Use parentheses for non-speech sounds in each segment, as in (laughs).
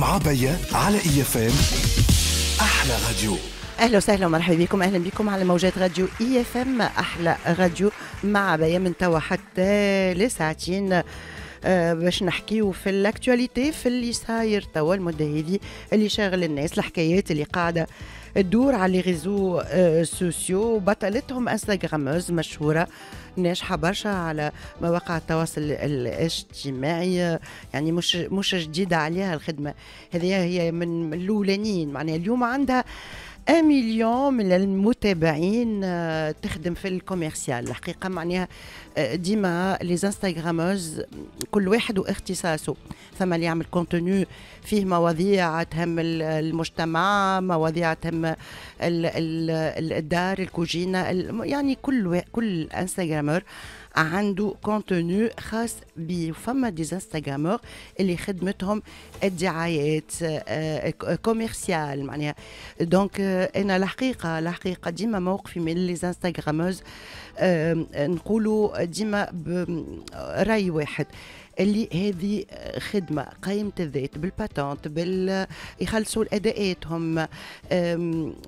مع بيا على اي اف ام احلى راديو اهلا وسهلا ومرحبا بكم اهلا بكم على موجات راديو اي اف ام احلى راديو مع بيا من توا حتى لساعتين آه باش نحكيو في الاكتواليتي في اللي صاير توا المده هذه اللي شاغل الناس الحكايات اللي قاعده تدور على لي ريزو آه، سوسيو بطلتهم انستغراموز مشهوره ناجحه برشا على مواقع التواصل الاجتماعي يعني مش مش جديده عليها الخدمه هذه هي من الاولانيين معناها اليوم عندها 1 مليون من المتابعين آه، تخدم في الكوميرسيال الحقيقه معناها آه، ديما لي انستغراموز كل واحد واختصاصه ثم اللي يعمل كونتوني فيه مواضيع تهم المجتمع مواضيع تهم الدار الكوجينه يعني كل كل انستغرامر عنده كونتوني خاص بيه فما دي انستغرامور اللي خدمتهم الدعايات كوميرسيال آه، معناها دونك آه، انا الحقيقه الحقيقه ديما موقفي من لي انستغراموز آه، نقولوا ديما راي واحد اللي هذه خدمه قائمه الذات بالباتونت بال يخلصوا اداءاتهم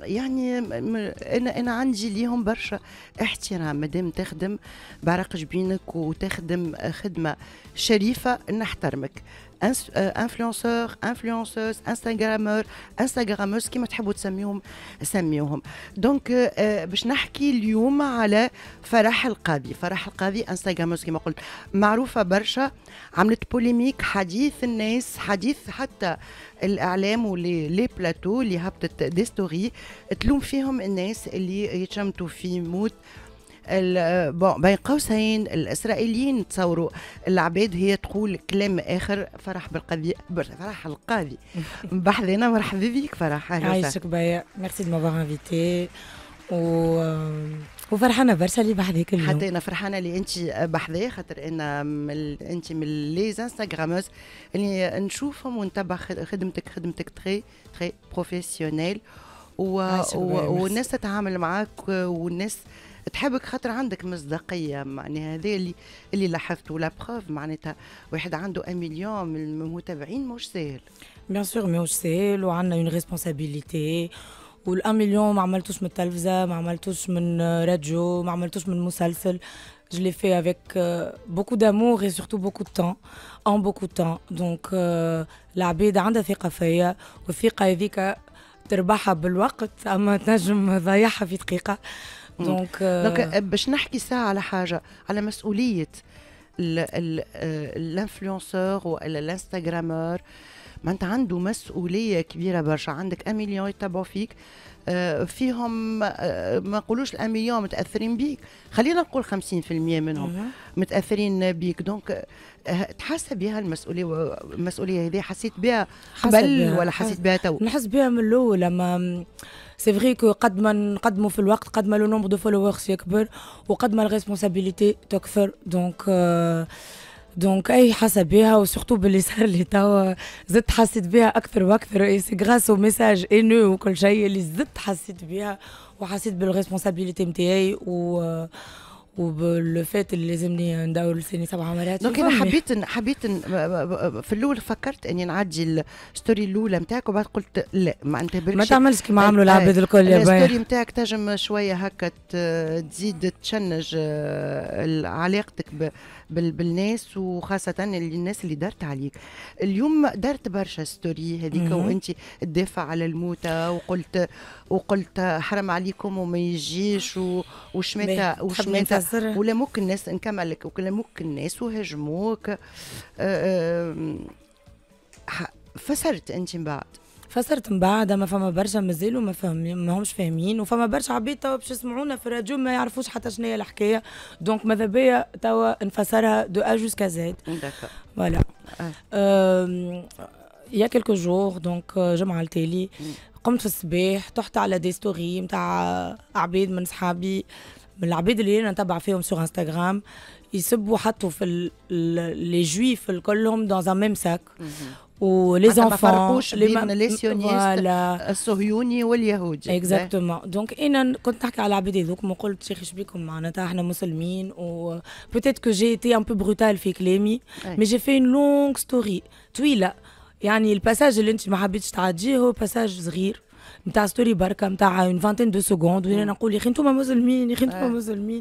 يعني انا انا عندي ليهم برشا احترام مادام تخدم بعرق جبينك وتخدم خدمه شريفه نحترمك انفلونسور انفلونسوز انستغرامر انستغرامرز كيما تحبوا تسميهم سميوهم دونك euh, euh, باش نحكي اليوم على فرح القاضي فرح القاضي انستغرامرز كيما قلت معروفه برشا عملت بوليميك حديث الناس حديث حتى الاعلام ولي لي بلاتو اللي هبطت دي ستوري تلوم فيهم الناس اللي يتشمتوا في موت بون بين قوسين الاسرائيليين تصوروا العباد هي تقول كلام اخر فرح بالقضيه فرح القاضي (laughs) بحذنا مرحبا بيك فرح عايشك بيا ميرسي دو مافوغ انفيتي و وفرحانه برشا اللي بحذاك اليوم حتى انا فرحانه اللي انت بحذايا خاطر انا انت من لي انستغراموز اللي نشوفهم ونتبع خدمتك خدمتك تري تري بروفيسيونيل و... و... والناس تتعامل معاك والناس آه تحبك خاطر عندك مصداقيه معناها هذا اللي اللي لاحظته لا بروف معناتها واحد عنده مليون من المتابعين مش سهل بيان سور مش سهل وعندنا اون ريسبونسابيلتي والان مليون ما عملتوش من التلفزه ما عملتوش من راديو ما عملتوش من مسلسل je l'ai fait avec euh, beaucoup d'amour et surtout beaucoup de temps en beaucoup de temps donc euh, la bête a euh, العبيد عندها ثقة فيا والثقة هذيك تربحها بالوقت أما تنجم تضيعها في دقيقة دونك آه. دونك آه، باش نحكي ساعه على حاجه على مسؤوليه آه، الانفلونسور ولا الانستغرامر انت عنده مسؤوليه كبيره برشا عندك امليون يتبعوا فيك آه، فيهم آه، ما نقولوش الاميليون متاثرين بيك خلينا نقول 50% منهم متاثرين بيك دونك آه، تحس بها المسؤوليه المسؤوليه هذه حسيت بها قبل ولا حسيت بها تو نحس بها من الاول اما سي فري كو قد ما نقدموا في الوقت قد ما لو نومبر دو فولورز يكبر وقد ما الريسبونسابيلتي تكثر دونك آه دونك اي حاسه بها وسورتو باللي صار لي توا زدت حسيت بها اكثر واكثر اي سي غراس ميساج انو وكل شيء اللي زدت حسيت بها وحسيت بالريسبونسابيلتي نتاعي و وبلو فات اللي لازمني ندور لساني سبع مرات دونك انا حبيت إن حبيت إن في الاول فكرت اني نعدي الستوري الاولى نتاعك وبعد قلت لا ما نتبرش ما تعملش كيما عملوا العباد الكل يا باهي الستوري نتاعك تنجم شويه هكا تزيد تشنج آه، علاقتك بالناس وخاصه الناس اللي دارت عليك اليوم دارت برشا ستوري هذيك وانت تدافع على الموتى وقلت وقلت حرم عليكم وما يجيش وشماتة وشماتة ولا ممكن الناس انكملك لك ولا ممكن الناس وهجموك فسرت انت من بعد فصرت من بعد اما فما برشا مازالوا ما فاهمين ماهمش فاهمين وفما برشا عباد توا باش يسمعونا في الراديو ما يعرفوش حتى شنو هي الحكايه دونك ماذا بيا توا نفسرها دو ا جوسكا زيد فوالا يا كيلكو جور دونك جمعه التالي قمت في الصباح طحت على دي ستوري نتاع عبيد من صحابي من العبيد اللي انا نتبع فيهم سور انستغرام يسبوا حطوا في لي جويف كلهم دون ان ميم ساك ou ah, les enfants les musulmans les soviets ou les juifs exactement donc ina contacte à la début donc mon oncle tu expliques comme on est un musulman ou euh, peut-être que j'ai été un peu brutal avec l'ami mais j'ai fait une longue story tu vois là y'a ni le passage lent je m'habite oh, je tagge ou passage zir une longue story bar comme une vingtaine de secondes où ina nous dit quin tout moi musulman quin tout moi musulman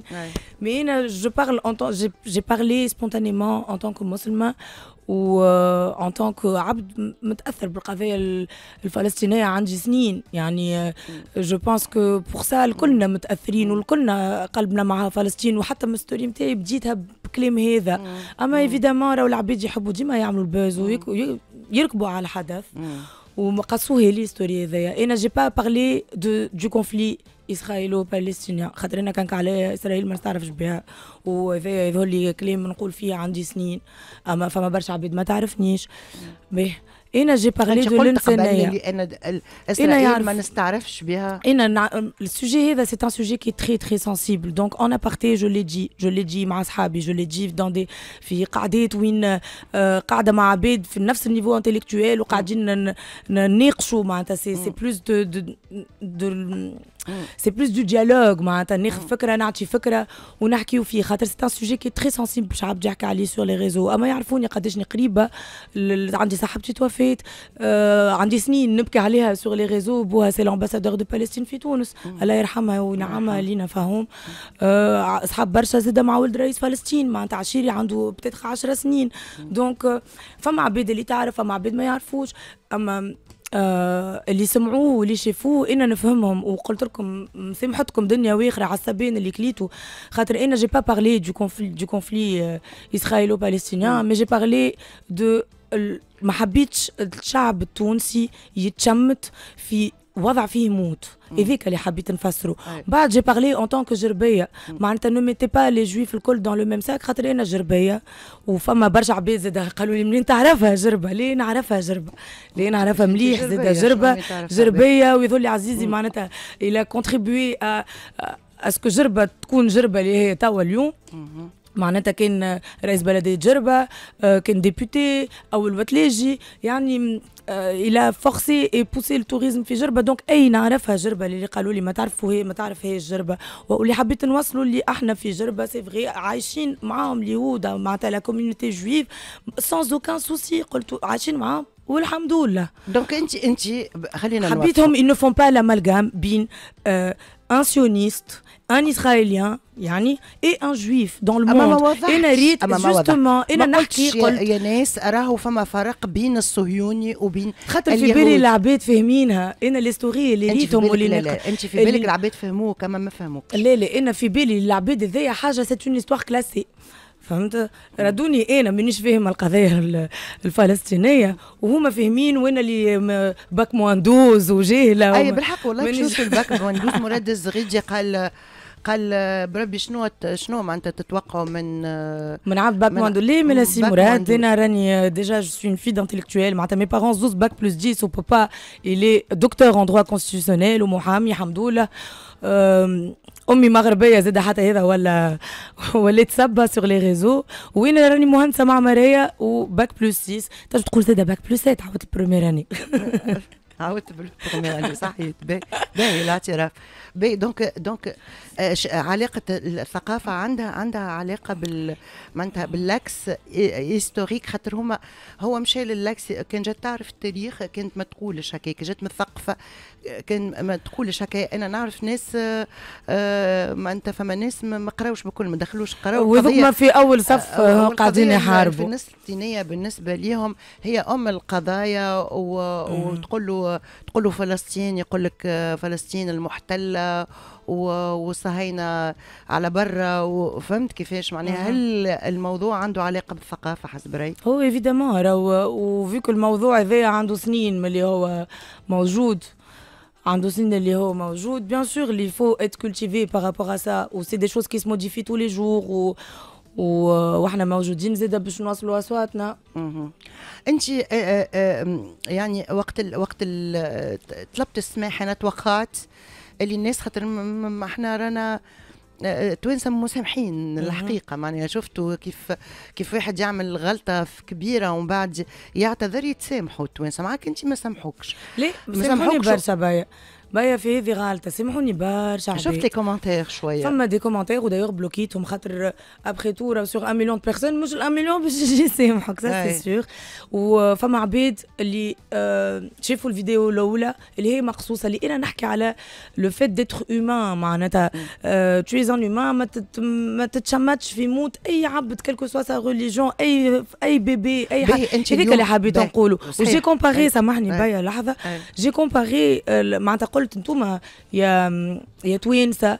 mais ina je parle en tant j'ai parlé spontanément en tant que musulman وان تانك عبد متاثر بالقضيه الفلسطينيه عندي سنين يعني جو بونس كو بور سا الكلنا متاثرين والكلنا قلبنا مع فلسطين وحتى من الستوري نتاعي بديتها بكلام هذا اما ايفيدامون راهو العباد يحبوا ديما يعملوا البوز ويركبوا على الحدث وما قصوه لي ستوري هذايا انا جي با بارلي دو دو كونفلي اسرائيلو باليستينيا خاطر انا كان على اسرائيل ما نستعرفش بها وهذا يظهر لي كلام نقول فيه عندي سنين اما فما برشا عبيد ما تعرفنيش به انا جي بارلي دو الانسانيه انا اسرائيل ما نستعرفش بها انا السوجي هذا سي ان سوجي كي تري تري سنسيبل دونك انا بارتي جو لي دي جو لي دي مع اصحابي جو لي دي دون دي في قعدات وين آه، قاعده مع عباد في نفس النيفو انتيليكتويل وقاعدين نناقشوا معناتها سي سي بلوس دو دو, دو سي بلوس دو ديالوغ معناتها ناخذ فكره نعطي فكره ونحكيو فيه خاطر سي ان سوجي كي تري سونسيبل شعب يحكي عليه سور لي ريزو اما يعرفوني قداش قريبه عندي صاحبتي توفيت آه عندي سنين نبكي عليها سور لي ريزو بوها سي لامباسادور دو فلسطين في تونس الله يرحمها وينعمها لينا فهم آه برشا زاده مع ولد رئيس فلسطين معناتها عشيري عنده بتدخل 10 سنين دونك فما عباد اللي تعرف فما عباد ما يعرفوش اما آه اللي سمعوه واللي شافوه انا نفهمهم وقلت لكم سامحتكم دنيا واخره عصابين اللي كليتو خاطر انا جي با بارلي دو كونفلي دو كونفلي اسرائيلو بالستينيان مي جي بارلي دو ما حبيتش الشعب التونسي يتشمت في وضع فيه موت هذيك اللي حبيت نفسره بعد جي بارلي اون طونك جربيه معناتها نو ميتي با لي جويف الكل دون لو ميم ساك خاطر انا جربيه وفما برشا عباد زاد قالوا لي منين تعرفها جربه ليه نعرفها جربه ليه نعرفها مليح زاد جربه جربيه ويظل لي عزيزي معناتها الى كونتريبيي اسكو جربه تكون جربه اللي هي توا اليوم معناتها كان رئيس بلديه جربه آه، كان ديبوتي اول وتلاجي يعني آه، الى فورسي اي بوسي التوريزم في جربه دونك اي نعرفها جربه اللي قالوا لي ما تعرفوا هي ما تعرف هي الجربه واللي حبيت نوصلوا اللي احنا في جربه سي فغي عايشين معاهم اليهود معناتها لا كوميونيتي جويف سانز اوكان سوسي قلت عايشين معاهم والحمد لله دونك انت انت خلينا حبيتهم انه فون با لا مالغام بين آه un sioniste un israélien يعني اي ان جويف دون لو موند انا ريت جوستومون انا نحكي قلت يا ناس راهو فما فرق بين الصهيوني وبين خاطر في بالي العباد فاهمينها انا لي اللي ريتهم واللي لا لا انت في بالك العباد فهموك اما ما فهموك لا لا انا في بالي العباد هذايا حاجه سيت اون استوار كلاسي فهمت ردوني انا مانيش فاهمه القضيه الفلسطينيه وهما فاهمين وانا اللي باك مواندوز وجاهله اي بالحق والله في (laughs) الباك مواندوز مراد الزغيدي قال قال بربي شنو شنو معناتها تتوقعوا من من عبد باك مواندوز ليه من سي مراد انا راني ديجا جو سوي في دانتيليكتويل معناتها مي بارون زوز باك بلس 10 وبابا بابا الي دكتور ان دروا كونستيسيونيل ومحامي الحمد لله امي مغربيه زاد حتى هذا ولا (laughs) وليت سبه سوغ لي ريزو وين راني مهندسه معماريه وباك بلوس 6 تنجم تقول زاد باك بلوس 7 عاودت البروميير اني (laughs) عاودت بالبروميير اني صحيت باهي الاعتراف بي دونك دونك علاقه الثقافه عندها عندها علاقه بال معناتها باللاكس هيستوريك خاطر هما هو مشى للاكس كان جات تعرف التاريخ كانت ما تقولش هكاك جات مثقفه كان ما تقولش هكا انا نعرف ناس آه، آه، معناتها فما ناس ما قراوش بكل ما دخلوش قراو وهذوما في اول صف آه، قاعدين يحاربوا الناس الفلسطينيه بالنسبه ليهم هي ام القضايا وتقول له تقول له فلسطين يقول لك فلسطين المحتله وصهينا على برا وفهمت كيفاش معناها هل الموضوع عنده علاقه بالثقافه حسب رايك؟ هو ايفيدامون راهو وفيك الموضوع هذايا عنده سنين من اللي هو موجود عنده سنين اللي هو موجود بيان سور اللي فو ات كولتيفي بارابور ا سا و سي دي شوز كي سموديفي تو لي جور و واحنا موجودين زاده باش نواصلوا اصواتنا انت آه، آه، آه، يعني وقت ال وقت طلبت السماح انا توقعت اللي الناس خاطر ما احنا رانا آه، آه، توانسه مسامحين الحقيقه معناها شفتوا كيف كيف واحد يعمل غلطه كبيره ومن بعد يعتذر يتسامحوا التوانسه معاك انت ما سامحوكش ليه ما سامحوكش برشا بايا بيا في هذه غالطه سامحوني برشا شفت لي كومنتير شويه فما دي كومنتير ودايوغ بلوكيتهم خاطر ابخي تو راه ان مليون بيرسون مش ان مليون باش يجي يسامحك سا سي سيغ وفما عباد اللي شافوا الفيديو الاولى اللي هي مقصوصه اللي انا نحكي على لو فيت ديتر هيومان معناتها تو ان هيومان ما تتشمتش في موت اي عبد كيلكو سوا سا ريليجيون اي اي بيبي اي حد هذيك اللي حبيت نقوله وجي كومباري سامحني بيا لحظه جي كومباري معناتها قلت قلت انتم يا يا توينسه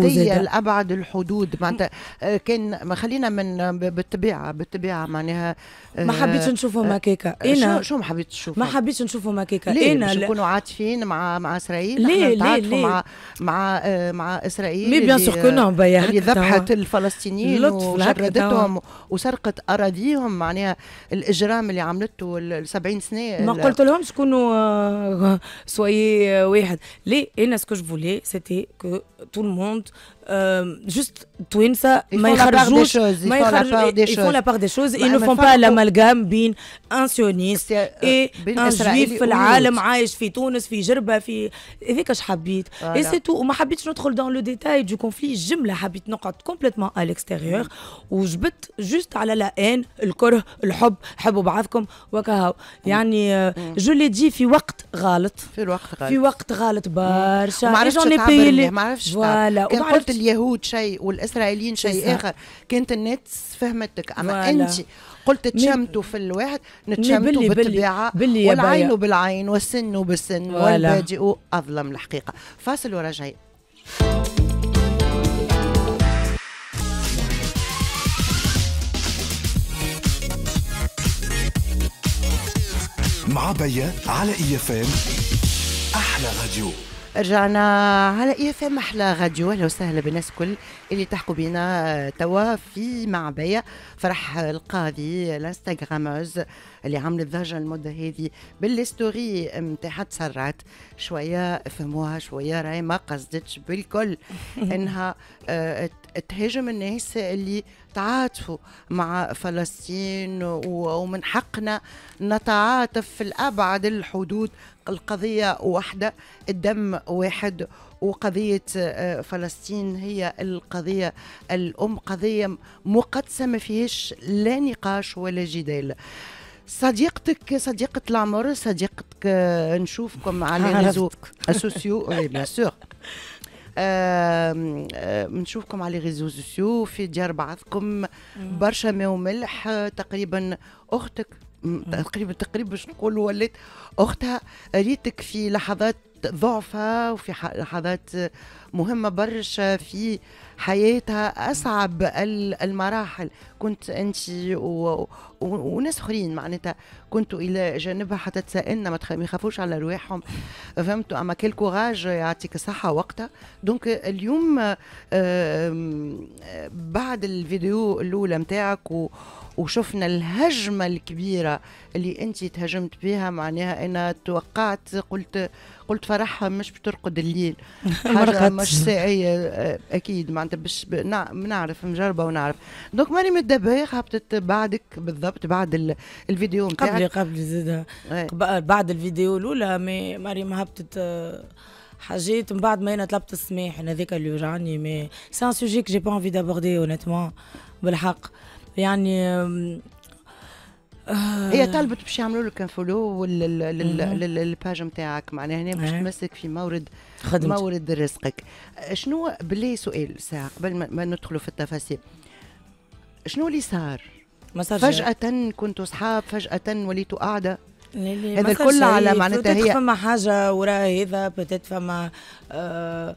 الجديه لابعد الحدود معناتها آه، كان ما خلينا من بالطبيعه بالطبيعه معناها آه، ما حبيتش نشوفهم آه، هكاك انا شو ما حبيتش نشوف ما حبيتش نشوفهم هكاك انا نكونوا عاطفين مع مع اسرائيل ليه ليه مع مع مع اسرائيل مي بيان سور كنا اللي ذبحت الفلسطينيين وجردتهم وسرقت اراضيهم معناها الاجرام اللي عملته ال 70 سنه ما قلت لهمش كونوا (laughs) سوي واحد ليه انا سكو جو فولي سيتي كو تو الموند junto Euh, juste twin ça ils, font la part des choses ils font la part des choses ils, ne font pas l'amalgame bin un sioniste et un juif et je habite et c'est tout dans le détail du conflit je me habite complètement à l'extérieur je mm. juste à la haine le corps mm. mm. je l'ai dit اليهود شيء والاسرائيليين شيء اخر كانت الناس فهمتك اما انت قلت تشمتوا في الواحد نتشمتوا بالطبيعه والعين بالعين والسن بالسن والبادئ اظلم الحقيقه فاصل ورجعي مع بيا على اي اف ام احلى راديو رجعنا على اي اف ام احلى راديو اهلا وسهلا بالناس الكل اللي تحكوا بينا آه، توا في معبيه فرح القاضي الانستغراموز اللي عملت ضجه المده هذه بالستوري نتاعها تسرعت شويه فهموها شويه راهي ما قصدتش بالكل (laughs) انها آه، تهاجم الناس اللي تعاطفوا مع فلسطين ومن حقنا نتعاطف في الأبعد الحدود القضية واحدة الدم واحد وقضية آه، فلسطين هي القضية الأم قضية مقدسة ما فيهاش لا نقاش ولا جدال صديقتك صديقة العمر صديقتك آه، نشوفكم على (laughs) الريزو السوسيو بيان سور (laughs) نشوفكم على ريزو سوسيو في ديار بعضكم برشا ما وملح تقريبا اختك تقريبا تقريبا باش نقول ولات اختها ريتك في لحظات ضعفها وفي لحظات مهمة برشا في حياتها أصعب المراحل كنت أنت وناس آخرين معناتها كنتوا إلى جانبها حتى تسألنا ما يخافوش على رواحهم فهمتوا أما كل كوراج يعطيك الصحة وقتها دونك اليوم بعد الفيديو الأولى نتاعك و... وشفنا الهجمة الكبيرة اللي انت تهجمت بها معناها انا توقعت قلت قلت فرحها مش بترقد الليل (laughs) حاجة مش ساعية آه، اكيد معناتها باش نعرف مجربة ونعرف دونك مريم الدباغ هبطت بعدك بالضبط بعد الفيديو نتاعك قبل قبل زيدا إيه. بعد الفيديو الاولى مريم هبطت آه، حاجات من بعد ما انا طلبت السماح انا ذاك اللي وجعني مي سان سوجي كو جي با انفي دابوردي اونيتمون بالحق يعني آه، هي طالبت باش يعملوا لك فولو للباج نتاعك معناها هنا باش تمسك في مورد خدمت. مورد رزقك شنو بلي سؤال ساعه قبل ما ندخلوا في التفاصيل شنو اللي صار؟ ما صار فجأة كنتوا صحاب فجأة وليتوا قاعدة هذا كله على معناتها هي فما حاجة وراء هذا بتت فما آه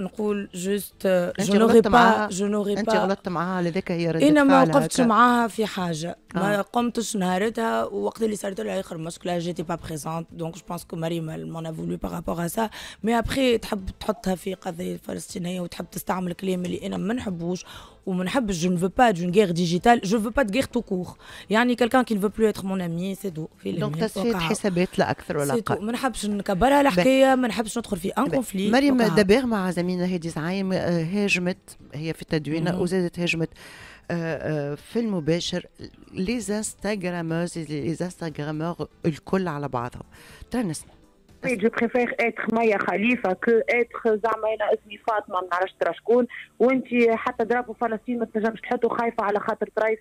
نقول جوست جو نوري با جو نوري با انت غلطت معاها لذاك هي ردت انا ما وقفتش معاها في حاجه ما آه. قمتش نهارتها ووقت اللي صارت لها اخر مشكله جيتي با بريزونت دونك جو بونس كو مريم مون فولو بارابور سا مي ابخي تحب تحطها في قضيه الفلسطينيه وتحب تستعمل كلام اللي انا ما نحبوش وما نحبش جو نفو با دون غير ديجيتال جو فو با دو غير تو يعني كلكان كي نفو بلو اتر مون امي سي دو في دونك تصفية حسابات لا اكثر ولا اقل ما نحبش نكبرها الحكايه ما نحبش ندخل في ان كونفلي مريم دباغ مع زميلنا هادي زعايم آه، هاجمت هي في التدوينه وزادت هاجمت في المباشر ليزانستغراموز ليزانستغرامور الكل على بعضهم ترى نسمع جو je préfère être Maya Khalifa que زعما انا اسمي فاطمه ما نعرفش ترى شكون وانت حتى ضربوا فلسطين ما تنجمش تحطوا خايفه على خاطر طرايف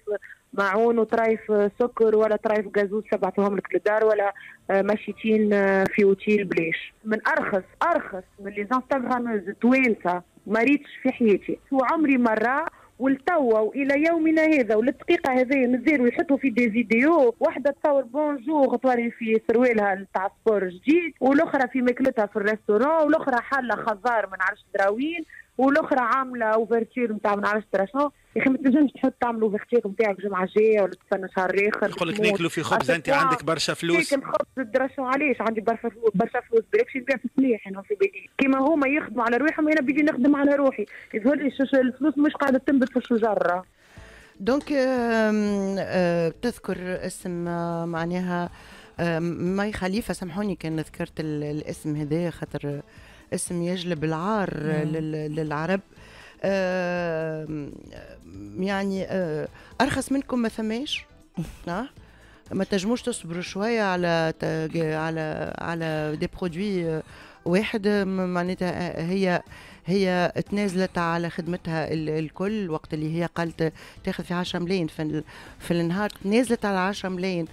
معون وطرايف سكر ولا طرايف جازوز تبعتهم لك للدار ولا آه، مشيتين آه، في اوتيل بلاش من ارخص ارخص من لي انستغراموز توانسه ما ريتش في حياتي وعمري مره ولتوا والى يومنا هذا وللدقيقه هذه مازالوا يحطوا في دي فيديو واحده تصور بونجور طواري في سروالها تاع سبور جديد والاخرى في ماكلتها في الريستورون والاخرى حاله خضار من عرش دراوين والاخرى عامله اوفرتير نتاع ما نعرفش شنو يا اخي ما تنجمش تحط تعمل اوفرتير نتاعك الجمعه الجايه ولا تستنى شهر الاخر يقول لك ناكلوا في خبز انت عندك برشا فلوس ناكل خبز ترى علاش عندي برشا فلوس برشا فلوس بالك نبيع في سلاح انا في بالي كيما هما يخدموا على روحهم انا بدي نخدم على روحي يظهر لي الفلوس مش قاعده تنبت في الشجره دونك آه، تذكر اسم آه، معناها ماي خليفه سامحوني كان ذكرت الاسم هذايا خاطر اسم يجلب العار نعم. للعرب يعني آه، ارخص منكم ما ثماش (laughs) نعم. ما تنجموش تصبروا شويه على على على دي برودوي آه، واحد آه، معناتها هي هي تنازلت على خدمتها الكل وقت اللي هي قالت تاخذ في 10 ملايين في, في النهار تنازلت على 10 ملايين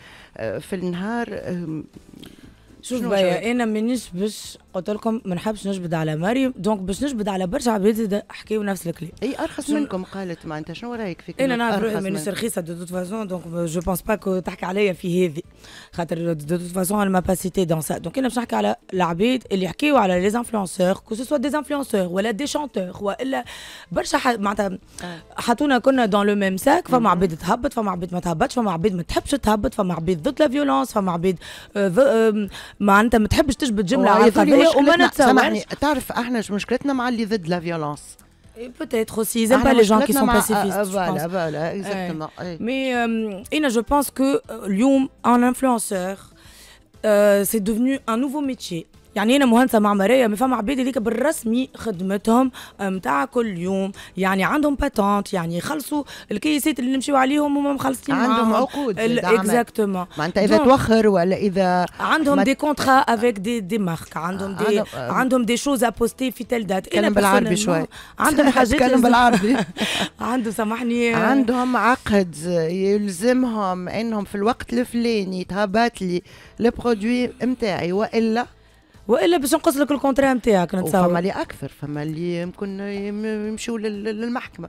في النهار شوف بيا انا مانيش باش قلت لكم ما نحبش نجبد على مريم دونك باش نجبد على برشا عباد حكيوا نفس الكلام اي ارخص شن... منكم قالت معناتها شنو رايك فيك انا نعرف روحي مانيش رخيصه دو توت فاسون دونك جو بونس با كو تحكي عليا في هذه خاطر دو توت فاسون انا ما باسيتي دون سا دونك انا باش نحكي على العباد اللي يحكيوا على لي انفلونسور كو سو دي انفلونسور ولا دي شانتور والا برشا ح... معناتها آه. حطونا كنا دون لو ميم ساك فما عباد تهبط فما عباد ما تهبطش فما عباد ما تحبش تهبط فما عباد ضد لا فيولونس فما عباد آه، معناتها ما تحبش تجبد جمله عاطفيه وما نتصورش سامحني تعرف احنا مشكلتنا مع اللي ضد لا فيولونس Peut-être aussi, ils n'aiment pas les gens qui sont pacifistes. Ah, voilà, voilà, exactement. Ouais. Mais euh, Ina, je pense que Lyon, un influenceur, euh, c'est devenu un nouveau métier, يعني انا مهندسه معماريه ما فما عباد هذيك بالرسمي خدمتهم نتاع آه، كل يوم يعني عندهم باتونت يعني يخلصوا الكيسات اللي نمشيو عليهم وما مخلصين عندهم عقود اكزاكتومون معناتها اذا توخر ولا اذا عندهم دي كونترا افيك دي دي مارك عندهم دي آه، عندهم دي شوز ابوستي في تل دات تكلم بالعربي شوي عندهم (laughs) حاجات تكلم بالعربي (laughs) عندهم سامحني عندهم عقد يلزمهم انهم في الوقت الفلاني تهبط لي البرودوي نتاعي والا والا باش نقص لك الكونترا نتاعك نتصور فما لي اكثر فما اللي يمكن يمشوا للمحكمه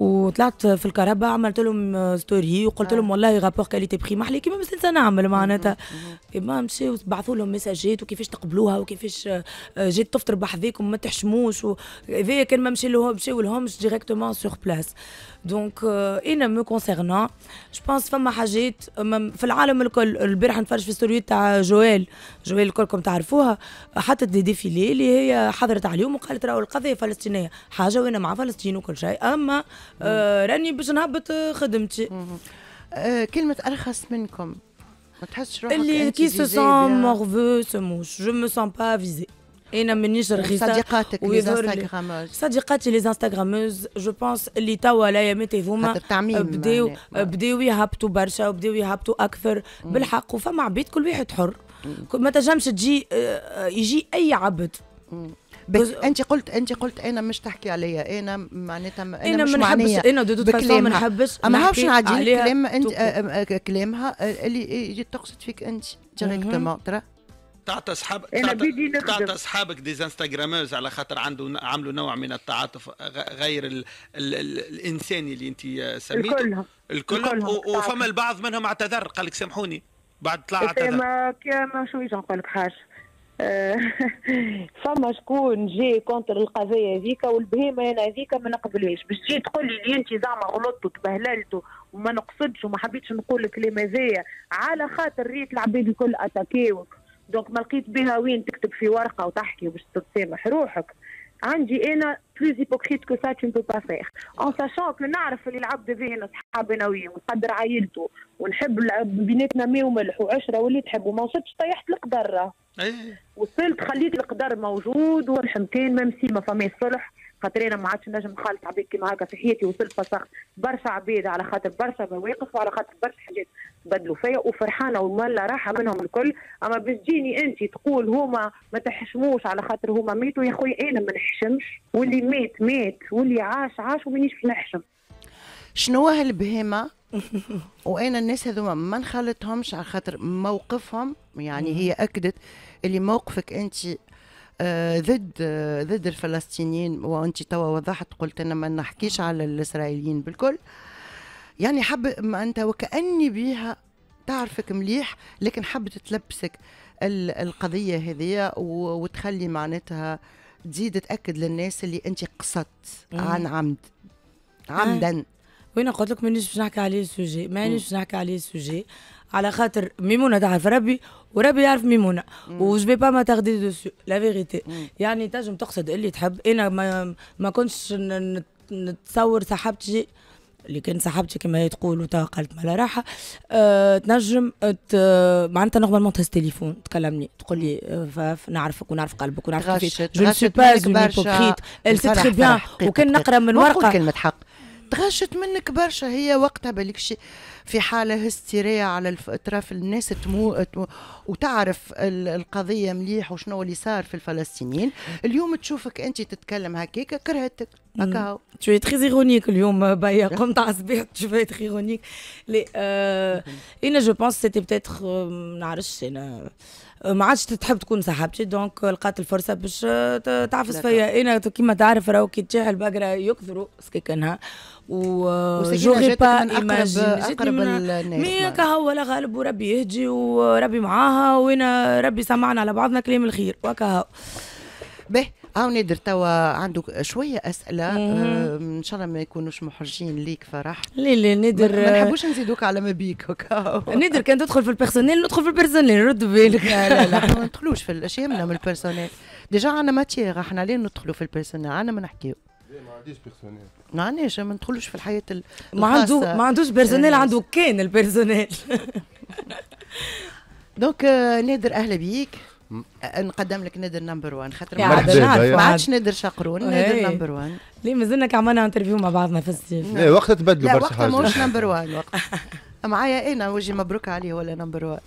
وطلعت في الكهرباء عملت لهم ستوري وقلت لهم آه. والله غابور كاليتي بخي محلي كيما مستنسى نعمل معناتها ما مشاو بعثوا لهم ميساجات وكيفاش تقبلوها وكيفاش آه، جيت تفطر بحذيكم ما تحشموش هذايا كان ما مشي لهم مشاو لهمش ديريكتومون سور بلاس دونك انا مو كونسيرنان جو بونس فما حاجات في العالم الكل البارح نتفرج في ستوري تاع جويل جويل كلكم تعرفوها حطت دي ديفيلي اللي هي حضرت عليهم وقالت راهو القضيه فلسطينيه حاجه وانا مع فلسطين وكل شيء اما آه، راني باش نهبط خدمتي آه، كلمه ارخص منكم ما تحسش روحك اللي كي سو سون مورفو سو موش جو مو سون با فيزي انا مانيش رخيصه صديقاتك الانستغراموز صديقاتي لي انستغراموز جو بونس اللي توا لياماتي هما بداو بداو يهبطوا برشا وبداو يهبطوا اكثر بالحق وفما عبيد كل واحد حر ما تنجمش تجي أه، أه، يجي اي عبد بس انت قلت انت قلت انا مش تحكي عليا انا معناتها انا, أنا مش ما نحبش انا دو دوت ما نحبش ما نعرفش نعدي كلام انت كلامها أه، اللي تقصد فيك انت ديريكتومون ترى تعطي اصحابك تعطي اصحابك دي انستغراموز على خاطر عنده عملوا نوع من التعاطف غير الـ الـ الـ الانساني اللي انت سميته الكل الكل وفما البعض منهم اعتذر قال لك سامحوني بعد طلع إيه، اعتذر ما شو شويه نقول لك حاجه آه، (laughs) فما شكون جاي كونتر القضيه هذيك والبهيمه انا هذيك ما نقبلهاش باش تجي تقول لي انت زعما غلطت وتبهللت وما نقصدش وما حبيتش نقول الكلام هذايا على خاطر ريت العباد الكل اتاكيوك دونك ما لقيت بها وين تكتب في ورقه وتحكي باش تسامح روحك عندي انا بلوز هيبوكريت كو سا تو با فيغ اون ساشون كو نعرف اللي العبد به انا صحاب انا وياه ونقدر عائلته ونحب بيناتنا ماء وملح وعشره واللي تحب وما وصلتش طيحت القدر إيه. وصلت خليت القدر موجود ورحمتين ميم سي ما فما صلح خاطر انا ما عادش نجم نخالط عباد كيما هكا في حياتي وصلت فسخت برشا عباد على خاطر برشا مواقف وعلى خاطر برشا حاجات تبدلوا فيا وفرحانه والله راحه منهم الكل اما باش تجيني انت تقول هما ما تحشموش على خاطر هما ماتوا يا خويا انا ما نحشمش واللي مات مات واللي عاش عاش ومانيش نحشم شنو هالبهيمه (laughs) وانا الناس هذوما ما نخلطهمش على خاطر موقفهم يعني هي اكدت اللي موقفك انت ضد ضد الفلسطينيين وانت توا وضحت قلت انا ما نحكيش على الاسرائيليين بالكل يعني حب ما انت وكاني بيها تعرفك مليح لكن حبت تلبسك القضيه هذه وتخلي معناتها تزيد تاكد للناس اللي انت قصدت عن عمد عمدا آه. وانا قلت لك مانيش باش نحكي عليه السوجي مانيش باش نحكي عليه السوجي على خاطر ميمونه تعرف ربي وربي يعرف ميمونه وجبي با ما تاخدي دوسو لا فيغيتي يعني تنجم تقصد اللي تحب انا ما, ما كنتش نتصور صاحبتي اللي كان صاحبتي كما هي تقول قالت على راحه أه تنجم أت... معناتها نورمالمون تهز تليفون تكلمني تقول لي فاف أه، نعرفك ونعرف قلبك ونعرف كيفاش جو سي با اون هيبوكريت سي تري بيان وكان نقرا من ورقه كلمه حق تغشت منك برشا هي وقتها بالك شي في حالة هستيرية على اطراف الناس تمو وتعرف القضية مليح وشنو اللي صار في الفلسطينيين اليوم تشوفك أنت تتكلم هكاك كرهتك هكاو تشوي تري ايرونيك اليوم بايا قمت على تشوي شوية تري ايرونيك لي أنا جو بانس سيتي بتيتر ما نعرفش أنا ما عادش تحب تكون صاحبتي دونك لقات الفرصه باش تعفس فيا انا كيما تعرف راهو كي تجي البقره يكثروا سكيكنها و ري با اقرب الناس مي نعم. كهو لا غالب وربي يهدي وربي معاها وانا ربي سمعنا على بعضنا كلام الخير وكهو باهي او نادر توا عنده شويه اسئله آه، ان شاء الله ما يكونوش محرجين ليك فرح لا لا نادر ما نحبوش نزيدوك على ما بيك هكا (laughs) نادر كان تدخل في البيرسونيل ندخل في البيرسونيل رد بالك لا لا لا ما ندخلوش في الاشياء من البيرسونيل ديجا عندنا ماتيغ احنا ليه ندخلوا في البيرسونيل عندنا ما نحكيو ما عنديش بيرسونيل ما عندناش ما ندخلوش في الحياه ما عنده ما عندوش بيرسونيل عنده كان البيرسونيل دونك (laughs) (laughs) آه، نادر اهلا بيك نقدم لك نادر نمبر وان خاطر ما عادش نادر شقرون نادر إيه. نمبر وان ليه مازلنا عملنا انترفيو مع بعضنا في الصيف نعم. إيه، وقتها تبدلوا برشا حاجات وقتها مش نمبر وان وقتها (laughs) معايا انا وجهي مبروك عليه ولا نمبر وان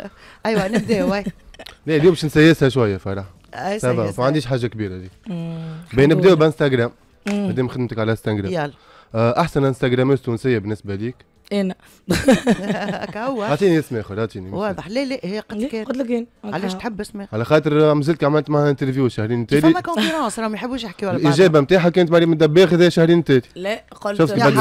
(laughs) ايوا نبدا واي لا اليوم باش نسيسها شويه فرح آه، سافا ما عنديش حاجه كبيره دي بين نبداو بانستغرام مادام خدمتك على انستغرام يلا آه، احسن انستغرام تونسيه بالنسبه ليك انا (laughs) هكا هو اعطيني اسمي اخر اعطيني واضح لا لا هي قلت لك قلت لك إيه؟ علاش تحب اسمي على خاطر مازلت عملت معها انترفيو شهرين تالي فما كونفيرونس راهم ما يحبوش يحكيوا على بعض الاجابه نتاعها كانت مريم الدباغ هذا شهرين تالي لا قلت شفت بعد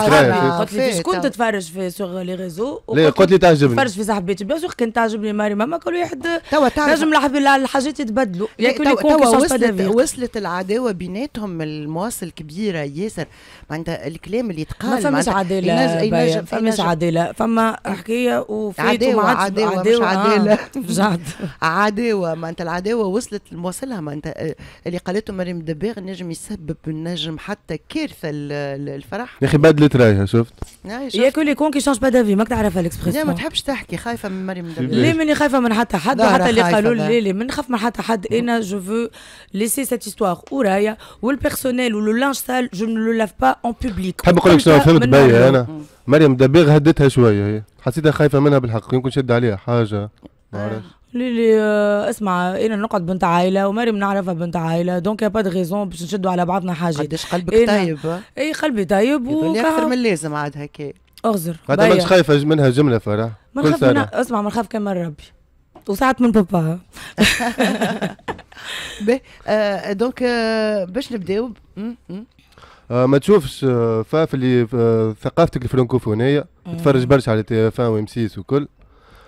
قلت لي شكون تتفرج في سوغ لي ريزو لا قلت لي تعجبني تفرج في صاحبتي بيان سور كان تعجبني مريم ماما كل واحد توا تعرف نجم الحاجات يتبدلوا توا وصلت وصلت العداوه بيناتهم المواصل كبيره ياسر معناتها الكلام اللي يتقال ما فماش عداله مش عداله فما حكايه وفات عداوه عداوه مش عداله آه. (laughs) عداوه ما انت العداوه وصلت موصلها ما انت آه، اللي قالته مريم دباغ نجم يسبب النجم حتى كارثه الفرح يا اخي بدلت رايها شفت يا كل يكون كي شانج با دافي ماك تعرف الاكسبريسيون لا ما تحبش تحكي خايفه من مريم دباغ ليه ماني خايفه من حتى حد حتى اللي قالوا لي لي ما نخاف من حتى حد انا جو فو ليسي سيت استوار ورايا والبيرسونيل ولو لانج سال جو نو لو لاف با اون بوبليك تحب نقول لك شنو فهمت بيا انا مريم دباغ هدتها شويه هي حسيتها خايفه منها بالحق يمكن شد عليها حاجه ما آه. عرفش لي آه، اسمع انا نقعد بنت عائله ومريم نعرفها بنت عائله دونك يا با دي غيزون باش نشدوا على بعضنا حاجه قداش قلبك طيب اي قلبي طيب و اكثر من اللازم عاد هكا اغزر ما مش خايفه منها جمله فرح ما نخاف منها اسمع ما نخاف كان من ربي وساعات من بابا (laughs) آه، دونك باش نبداو آه، ما تشوفش آه، فاف اللي آه، ثقافتك الفرنكوفونيه تتفرج برشا على تي اف وام سيس وكل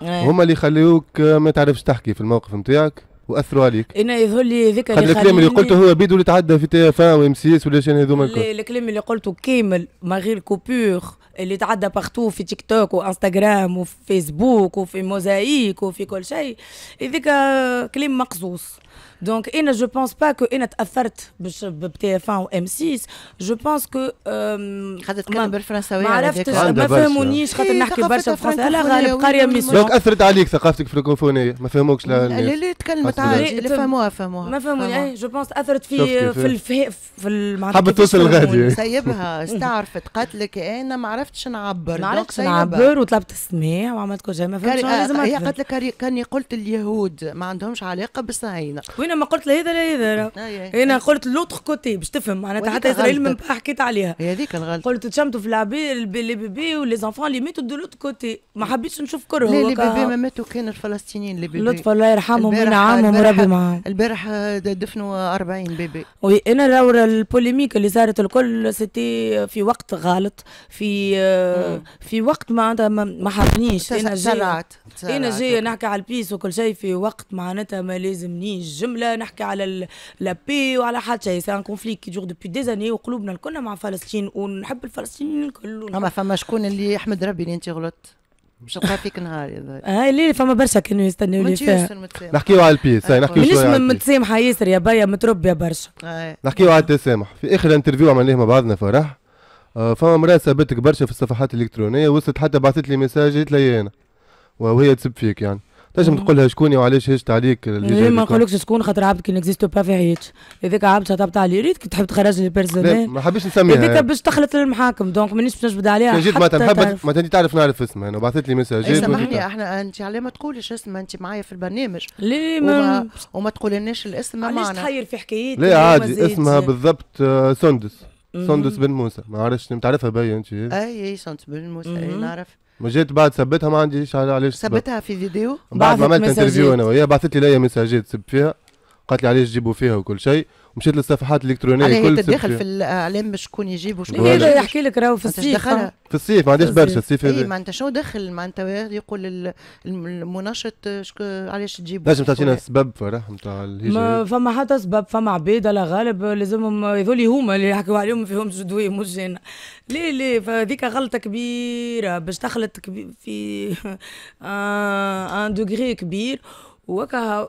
إيه. هما اللي خليوك ما تعرفش تحكي في الموقف نتاعك واثروا عليك انا يظهر لي ذكر خلي الكلام اللي قلته هو بيدو اللي تعدى في تي اف وام سي اس ولا شنو هذوما الكل الكلام اللي قلته كامل ما غير كوبور اللي تعدى بارتو في تيك توك وانستغرام وفيسبوك وفي موزايك وفي كل شيء هذيك كلام مقصوص دونك انا جو بونس با كو انا تاثرت باش بتي اف 1 وام 6 جو بونس كو خاطر تتكلم بالفرنساوي ما عرفتش ما فهمونيش خاطر نحكي برشا بالفرنسا لا غالب قريه ميسيون دونك اثرت عليك ثقافتك الفرنكوفونيه ما فهموكش لا لا تكلمت عادي اللي فهموها فهموها ما فهموني جو بونس اثرت في في في حبت توصل الغادي سيبها استعرفت قتلك انا ما عرفتش نعبر ما عرفتش نعبر وطلبت السماح وعملت كل شيء ما فهمتش لازم هي قالت لك كاني قلت اليهود ما عندهمش علاقه بالصهاينه هنا ما قلت لا هذا لا هذا هنا قلت لوتر كوتي باش تفهم معناتها حتى اسرائيل من بعد حكيت عليها هذيك الغلط قلت تشمتوا في العباد لي بيبي ولي زانفون اللي ماتوا دو لوتر كوتي ما حبيتش نشوف كره لي بيبي ما ماتوا كان الفلسطينيين لي بيبي لطف الله يرحمهم وينعمهم وربي معاهم البارح دفنوا 40 بيبي وي انا راهو البوليميك اللي صارت الكل سيتي في وقت غلط في آه، في وقت معناتها ما حبنيش انا جايه انا جايه نحكي على البيس وكل شيء في وقت معناتها ما لازمنيش جمله لا نحكي على لابي وعلى حتى يعني شيء سي ان كونفلي كي دور دوبي دي زاني وقلوبنا الكلنا مع فلسطين ونحب الفلسطينيين الكل اما فما شكون اللي يحمد ربي اللي انت غلطت مش نلقى فيك نهار هاي آه، الليله فما برشا كانوا يستناو لي فيها نحكيو على البيس هاي آه، نحكيو شويه مانيش متسامحه ياسر يا بايا متربيه برشا آه. نحكيو على التسامح في اخر انترفيو عملناه مع بعضنا فرح فما مرأة سابتك برشا في الصفحات الالكترونيه وصلت حتى بعثت لي مساج قالت لي انا وهي تسب فيك يعني تنجم تقول لها شكوني وعلاش هشت عليك اللي ما نقولكش شكون خاطر عبد كي نكزيستو با في حياتي هذاك عبد هضبت عليه ريتك تحب تخرج لي بيرسونيل ما حبيتش نسميها هذيك باش تخلط للمحاكم دونك مانيش باش نجبد عليها جيت ما نحب ما انت تعرف نعرف اسمها انا يعني بعثت لي مساجات إيه، سامحني احنا انت علاه ما تقولش اسم انت معايا في البرنامج ليه ما وما, وما تقولناش الاسم معنا علاش تحير في حكايتي لا عادي اسمها بالضبط آه، سندس سندس بن موسى ما عرفتش تعرفها بيا انت اي اي سندس بن موسى نعرف جيت بعد ثبتها ما عندي ايش علاش ثبتها في فيديو بعد ما عملت انترفيو انا وياها بعثت لي ليا مساجات سب فيها قالت لي علاش جيبوا فيها وكل شيء مشيت للصفحات الالكترونيه كل كل تدخل في الاعلام باش شكون يجيب وشكون هذا يحكي لك راهو في الصيف في الصيف ما عندهاش برشا الصيف إيه، هذا معناتها شنو دخل معناتها يقول المنشط علاش تجيب لازم تعطينا السبب فرح نتاع الهجره فما حتى سبب فما عباد على غالب لازمهم هذول هما اللي يحكوا عليهم فيهم جدوي مش انا ليه ليه فهذيك غلطه كبيره باش تخلط في (laughs) ان آه، دوغري كبير وكا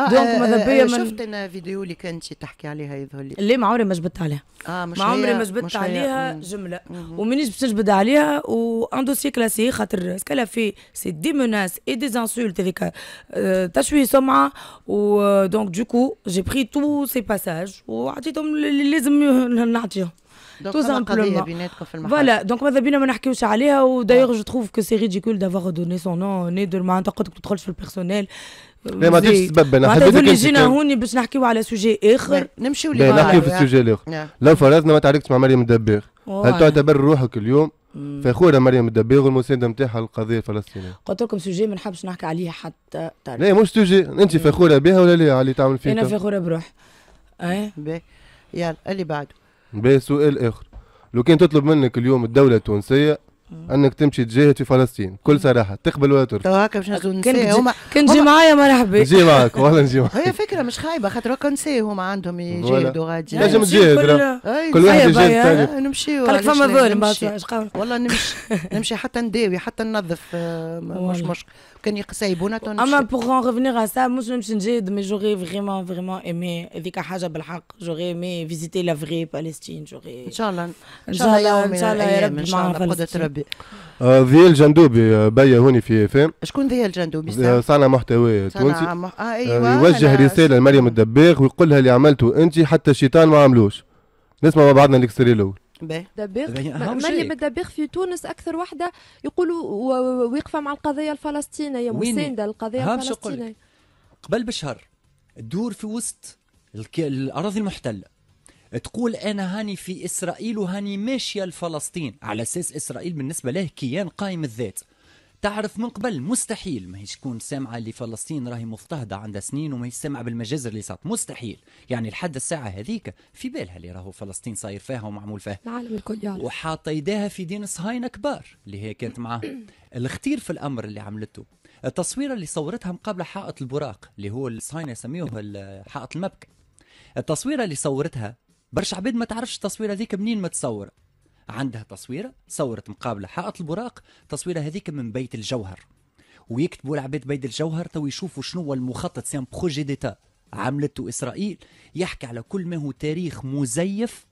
آه، دونك آه، ماذا آه، بيا شفت انا فيديو اللي كانت تحكي عليها يظهر لي لا ما عمري ما جبدت عليها اه مش ما عمري ما جبدت عليها جمله ومانيش باش نجبد عليها وان دوسي كلاسي خاطر سكالا في سي دي مناس اي دي انسولت هذيك تشويه سمعه ودونك دوكو جي بري تو سي باساج وعطيتهم اللي لازم نعطيهم تو سامبلومون فوالا دونك ماذا بينا ما نحكيوش عليها ودايوغ جو تروف كو سي ريديكول دافوار دوني سون نون نادر معناتها قلت لك ما تدخلش في البيرسونيل لا ما عندكش سبب انا حبيت اللي جينا هوني باش نحكيو على سوجي اخر نمشيو لي نحكيو في السوجي الاخر لو فرضنا ما تعاركتش مع مريم الدباغ هل تعتبر روحك اليوم فخوره مريم الدباغ والمسانده نتاعها للقضيه الفلسطينيه قلت لكم سوجي ما نحبش نحكي عليه حتى لا مش سوجي انت فخوره بها ولا لا اللي تعمل فيها انا فخوره بروحي ايه يلا اللي بعده باهي سؤال اخر لو كان تطلب منك اليوم الدوله التونسيه انك تمشي تجاهد في فلسطين بكل صراحه تقبل ولا ترفض تو هكا باش نجم نساو هما كان نجي معايا مرحبا نجي (laughs) معاك والله نجي معاك هي فكره مش خايبه خاطر هكا نساو هما عندهم يجاهدوا غادي نجم تجاهد كل واحد يجاهد الثاني نمشيو قالك فما ظلم والله نمشي نمشي حتى نداوي حتى ننظف آه، مش مشكل كان تونس اما بوغ ان ريفينير ا سا مش نمشي نجيد مي جوغي فريمون فريمون ايمي هذيك حاجه بالحق جوغي ايمي فيزيتي لا فري بالستين جوغي ان شاء الله ان شاء الله ان شاء الله يا رب ان شاء الله بقدره ربي ذي آه، الجندوبي آه، بيا هوني في اف ام شكون ذي الجندوبي آه، صانع محتوى تونسي مح... آه أيوة يوجه رساله لمريم الدباغ ويقول لها اللي عملته انت حتى الشيطان ما عملوش نسمع مع بعضنا الاكستري الاول دباغ ما اللي مدباغ في تونس اكثر وحده يقولوا ويقفه مع القضيه الفلسطينيه مسانده القضيه الفلسطينيه قبل بشهر تدور في وسط الاراضي المحتله تقول انا هاني في اسرائيل وهاني ماشيه لفلسطين على اساس اسرائيل بالنسبه له كيان قائم الذات تعرف من قبل مستحيل ما هيش تكون سامعه اللي فلسطين راهي مضطهده عندها سنين وما هيش سامعه بالمجازر اللي صارت مستحيل يعني لحد الساعه هذيك في بالها اللي راهو فلسطين صاير فيها ومعمول فيها العالم الكل يعرف وحاطه يديها في دين صهاينه كبار اللي هي كانت معاه (clears throat) الاختير في الامر اللي عملته التصويره اللي صورتها مقابل حائط البراق اللي هو الصهاينه يسميوه حائط المبكى التصويره اللي صورتها برشا عباد ما تعرفش التصويره ذيك منين متصوره عندها تصويره صورت مقابله حائط البراق تصويره هذيك من بيت الجوهر ويكتبوا العباد بيت الجوهر تو يشوفوا شنو هو المخطط سان بروجي ديتا عملته اسرائيل يحكي على كل ما هو تاريخ مزيف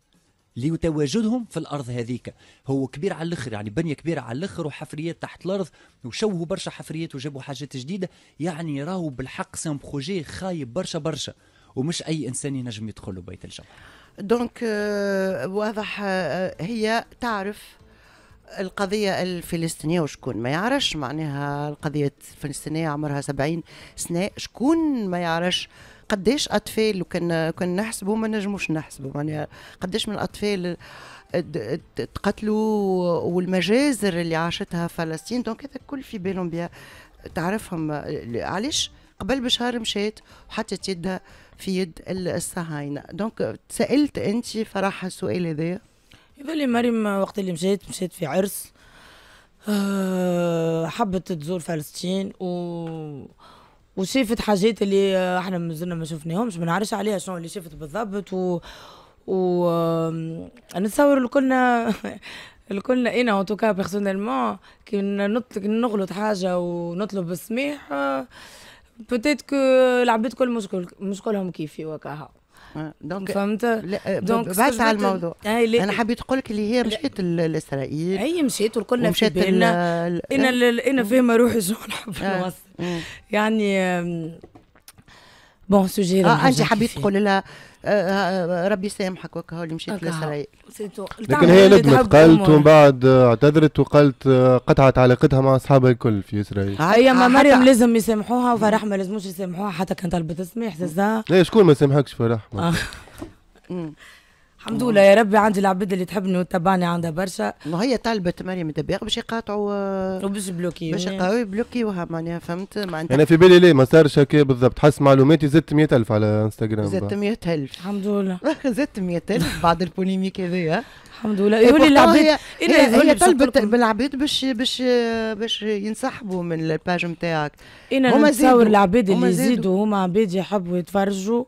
لتواجدهم في الارض هذيك هو كبير على الاخر يعني بنيه كبيره على الاخر وحفريات تحت الارض وشوهوا برشا حفريات وجابوا حاجات جديده يعني راهو بالحق سان بروجي خايب برشا برشا ومش اي انسان ينجم يدخل له بيت الجوهر دونك euh, واضح آه، هي تعرف القضية الفلسطينية وشكون ما يعرفش معناها القضية الفلسطينية عمرها سبعين سنة شكون ما يعرفش قديش أطفال وكان كان نحسبوا ما نجموش نحسبوا معناها قديش من الأطفال آه، تقتلوا والمجازر اللي عاشتها فلسطين دونك هذا كل في بالهم بها تعرفهم آه، علاش قبل بشهر مشات وحطت يدها في يد الصهاينه دونك تسالت انت فرح السؤال هذا لي مريم وقت اللي مشيت مشيت في عرس آه، حبت تزور فلسطين و وشافت حاجات اللي احنا مازلنا ما شفناهمش ما نعرفش عليها شنو اللي شافت بالضبط و و نتصور الكلنا (laughs) الكلنا انا اون توكا بيرسونيلمون كي نطلق نغلط حاجه ونطلب السماح آه، بوتيت كو العباد كل مشكل كلهم كيفي وكاها دونك فهمت دونك بحث على الموضوع انا حبيت نقول لك اللي هي مشيت لاسرائيل اي مشيت وكلنا في بالنا انا انا فاهمه روحي شنو نحب نوصل يعني بون سوجي انت حبيت تقول لها ربي يسامحك وكا هو اللي مشيت لاسرائيل لكن هي ندمت قالت ومن بعد اعتذرت وقالت قطعت علاقتها مع اصحابها الكل في اسرائيل هي ما مريم لازم يسامحوها وفرح ما لازموش يسامحوها حتى كان طلبت السماح سي لا شكون ما سامحكش فرح آه. الحمد لله يا ربي عندي العباد اللي تحبني وتتبعني عندها برشا ما هي طالبه مريم الدباغ باش يقاطعوا آه، وباش بلوكي باش يقاطعوا يبلوكيوها معناها فهمت معناتها انا في بالي ليه ما صارش هكا بالضبط حس معلوماتي زدت 100000 على انستغرام زدت 100000 الحمد لله زدت 100000 بعد البوليميك هذايا الحمد لله إيه، يقول لي العباد إيه، إيه، هي طلبت بالعباد باش باش باش ينسحبوا من الباج نتاعك انا نتصور العباد اللي يزيدوا هما عباد يحبوا يتفرجوا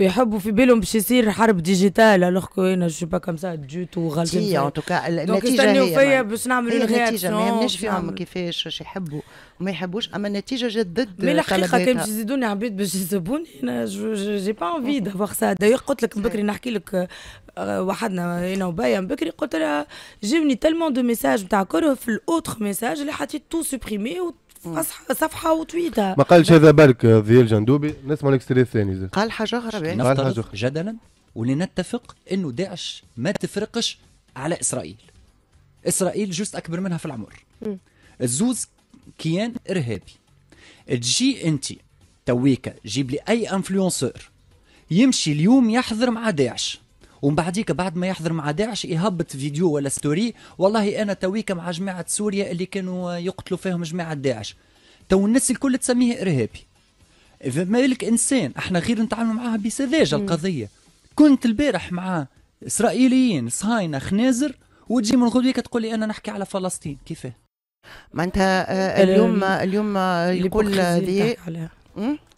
ويحبوا في بالهم باش يصير حرب ديجيتال الوغ كو انا جو با كام سا دو تو غالطين سي ان توكا النتيجه هي فيا باش نعمل اون إيه، النتيجه ما يهمناش فيهم كيفاش باش يحبوا وما يحبوش اما النتيجه جات ضد مي الحقيقه كان باش يزيدوني عباد باش يسبوني انا جي با انفي دافوار سا دايوغ قلت لك بكري نحكي لك آه، وحدنا انا وبايا بكري قلت لها جبني تلمون دو ميساج نتاع كره في الاوتر ميساج اللي حطيت تو سوبريمي صفحه وتويته ما قالش هذا برك ديال جندوبي نسمع الاكستري الثاني قال حاجه اخرى قال حاجه اخرى جدلا ولنتفق انه داعش ما تفرقش على اسرائيل اسرائيل جزء اكبر منها في العمر الزوز كيان ارهابي تجي انت تويكا جيب لي اي انفلونسور يمشي اليوم يحضر مع داعش ومن بعديك بعد ما يحضر مع داعش يهبط فيديو ولا ستوري والله انا تويك مع جماعه سوريا اللي كانوا يقتلوا فيهم جماعه داعش تو الناس الكل تسميه ارهابي اذا مالك انسان احنا غير نتعاملوا معاها بسذاجه القضيه كنت البارح مع اسرائيليين صهاينه خنازر وتجي من غدوه تقول لي انا نحكي على فلسطين كيفاه معناتها آه، آه، اليوم اليوم آه، يقول هذه